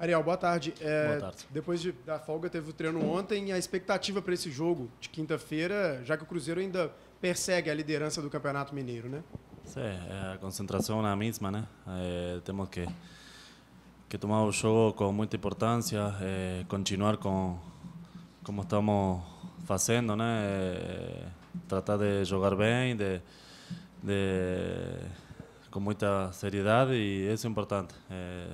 Ariel, boa tarde. É, boa tarde. Depois de, da folga, teve o treino ontem. A expectativa para esse jogo de quinta-feira, já que o Cruzeiro ainda persegue a liderança do Campeonato Mineiro, né? Sim, é a concentração é a mesma, né? É, temos que, que tomar o jogo com muita importância, é, continuar com como estamos fazendo, né? É, tratar de jogar bem, de, de, com muita seriedade e isso é importante. É,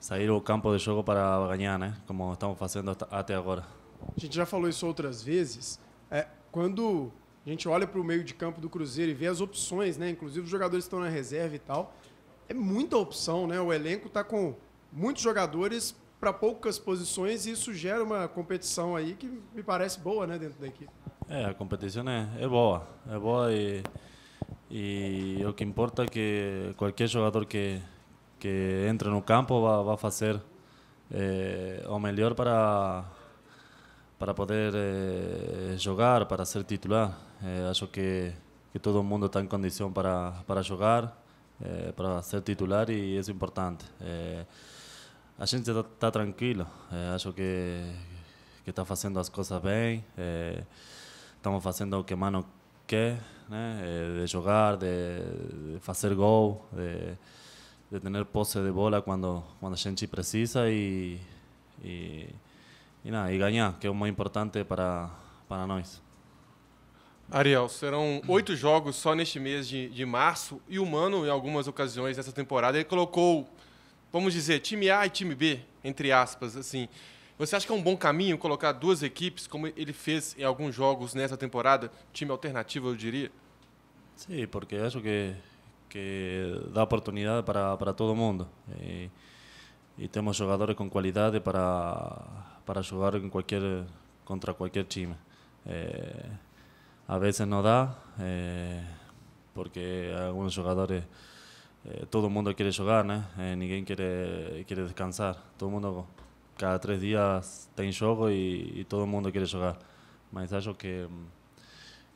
sair ao campo de jogo para ganhar, ¿eh? né? Como estamos fazendo até agora. A gente já falou isso outras vezes. É, quando a gente olha para o meio de campo do Cruzeiro e vê as opções, né? Inclusive os jogadores estão na reserva e tal. É muita opção, né? O elenco está com muitos jogadores para poucas posições e isso gera uma competição aí que me parece boa, né? Dentro da equipe. É, a competição é, é boa, é boa e, e o que importa é que qualquer jogador que que entra no campo va a hacer eh, o mejor para para poder eh, jugar, para ser titular. Eh, acho que, todo todo mundo está en condición para, para eh, para ser titular y es importante. a gente está tranquila, tranquilo, acho que está haciendo las cosas bien. estamos haciendo o que Mano que de jugar, de, hacer gol, de tener pose de bola cuando, cuando gente precisa y, y, y, nada, y ganhar, que é o mais importante para, para nós. Ariel, serão oito jogos só neste mês de, de março e o Mano, em algumas ocasiões dessa temporada, ele colocou, vamos dizer, time A e time B, entre aspas, assim. Você acha que é um bom caminho colocar duas equipes, como ele fez em alguns jogos nessa temporada, time alternativo, eu diria? Sim, porque acho que que da oportunidad para, para todo mundo. Eh, y tenemos jugadores con cualidades para, para contra cualquier time. Eh, a veces no da eh, porque algunos jugadores todo todo mundo quiere jugar, né? quiere quiere descansar. Todo mundo, cada tres días tiene un y y todo mundo quiere jugar, Mas eso que. Mm,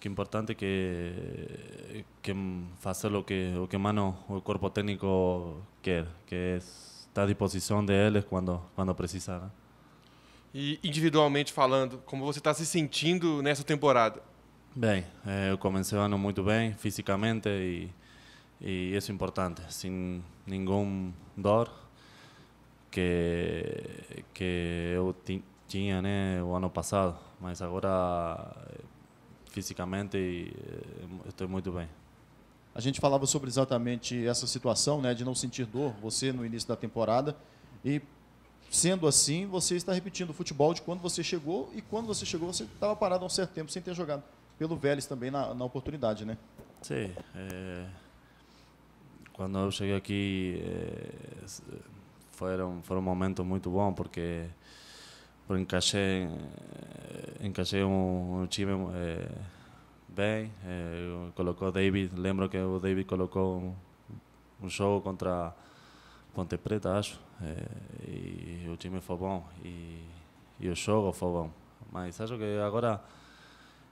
que importante que, que fazer o que o que mano o corpo técnico quer, que está à disposição deles quando quando precisar. E individualmente falando, como você está se sentindo nessa temporada? Bem, é, eu comecei o ano muito bem fisicamente e e isso é importante, sem nenhum dor que que eu tinha né o ano passado, mas agora fisicamente e eh, eu estou muito bem. A gente falava sobre exatamente essa situação, né, de não sentir dor, você no início da temporada, e sendo assim, você está repetindo o futebol de quando você chegou, e quando você chegou você estava parado há um certo tempo sem ter jogado, pelo Vélez também na, na oportunidade, né? Sim, é... quando eu cheguei aqui é... foram, foram um momento muito bom, porque encasé un, un eh, bien eh, colocó David, lembro que David colocó un, show contra Ponte Preta, y eh, y fue bueno y bom, y, fue el show fue bom. que ahora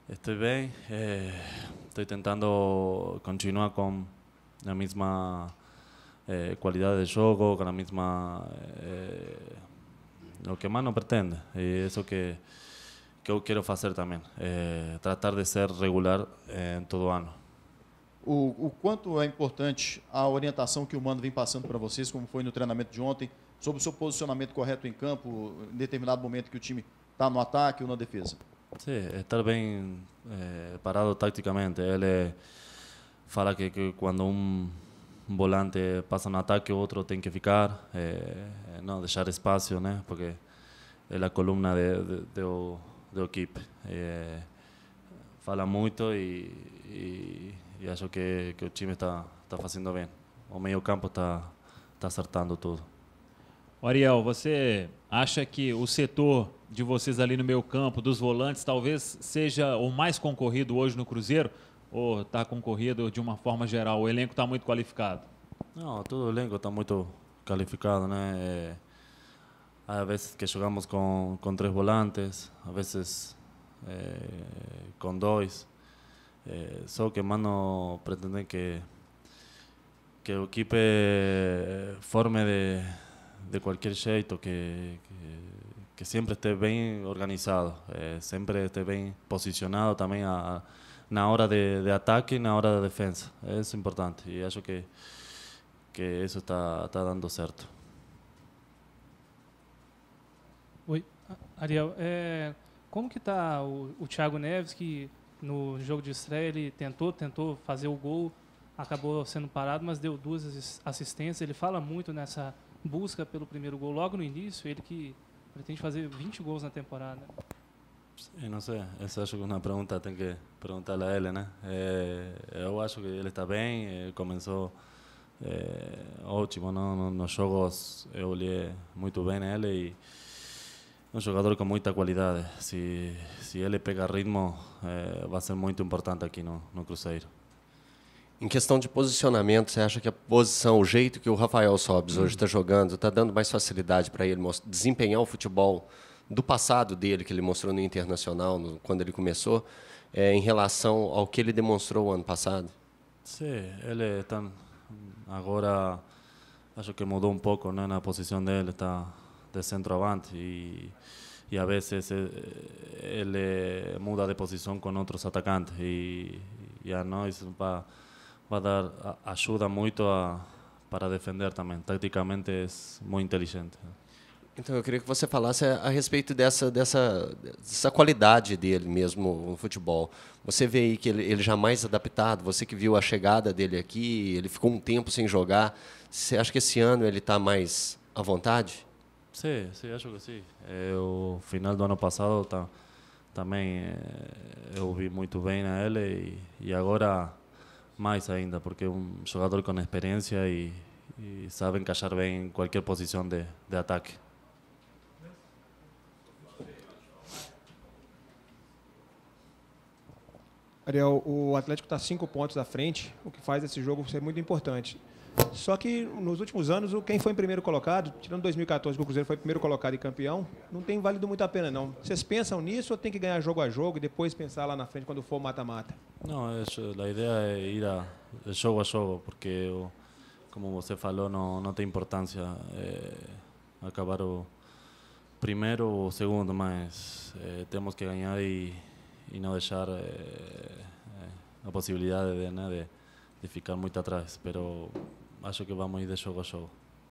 estoy bien eh, intentando continuar con la misma eh, de juego con la misma eh, o que mais não pretende. e isso que, que eu quero fazer também, é eh, tratar de ser regular em todo ano. O, o, quanto é importante a orientação que o Mano vem passando para vocês, como foi no treinamento de ontem, sobre o seu posicionamento correto em campo, em determinado momento que o time está no ataque ou na defesa? Sim, estar bem é, eh, parado taticamente. Ele eh, fala que, que quando um um volante passa no ataque, o outro tem que ficar, é, eh, não deixar espaço, né? Porque é a coluna do da equipe. Eh, é, fala muito e, e, e acho que, que, o time está tá fazendo bem. O meio campo está tá acertando tudo. Ariel, você acha que o setor de vocês ali no meio campo, dos volantes, talvez seja o mais concorrido hoje no Cruzeiro? ou está concorrido de uma forma geral? O elenco está muito qualificado? Não, todo o elenco está muito qualificado, né? É, há vezes que jogamos com, com três volantes, às vezes é, com dois. É, só que Mano pretende que que o equipe é, forme de, de qualquer jeito, que, que, que sempre esteja bem organizado, é, sempre esteja bem posicionado também a, na hora de, de ataque e na hora da defesa. É isso importante e acho que, que isso está tá dando certo. Oi, Ariel. É, como que está o, o Thiago Neves, que no jogo de estreia ele tentou, tentou fazer o gol, acabou sendo parado, mas deu duas assistências. Ele fala muito nessa busca pelo primeiro gol logo no início, ele que pretende fazer 20 gols na temporada. Sim, não sei. Essa acho que é uma pergunta tem que perguntar a ele, eu acho que ele está bem, começou é, ótimo, Nos jogos eu olhei muito bem ele e um jogador com muita qualidade. Se se ele pegar ritmo, eh, vai ser muito importante aqui no, no Cruzeiro. Em questão de posicionamento, você acha que a posição, o jeito que o Rafael Sobes hum. hoje está jogando, está dando mais facilidade para ele desempenhar o futebol? do passado dele, que ele mostrou no Internacional, no, quando ele começou, é, em relação ao que ele demonstrou ano passado? Sim, ele está agora acho que mudou um pouco né, na posição dele, está de centroavante e, e a vezes ele eh, eh, muda de posição com outros atacantes e, e a nós vai, vai dar ajuda muito a, para defender também. Taticamente é muito inteligente. Então, eu queria que você falasse a respeito dessa, dessa, dessa qualidade dele mesmo no futebol. Você vê aí que ele, ele jamais adaptado, você que viu a chegada dele aqui, ele ficou um tempo sem jogar. Você acha que esse ano ele está mais à vontade? Sim, sim, acho que sim. É, o final do ano passado tá, também é, eu vi muito bem a ele e, e, agora mais ainda, porque é um jogador com experiência e, e sabe encaixar bem em qualquer posição de, de ataque. Ariel, o Atlético está cinco pontos à frente, o que faz esse jogo ser muito importante. Só que nos últimos anos, quem foi em primeiro colocado, tirando 2014, que o Cruzeiro foi primeiro colocado e campeão, não tem valido muito a pena, não. Vocês pensam nisso ou tem que ganhar jogo a jogo e depois pensar lá na frente quando for mata-mata? Não, isso, a ideia é ir a é jogo a jogo, porque, como você falou, não, não tem importância é, acabar o primeiro ou segundo, mas é, temos que ganhar e y no dejar eh, eh, la posibilidad de, de, ficar muy atrás, pero acho que vamos a ir de show a show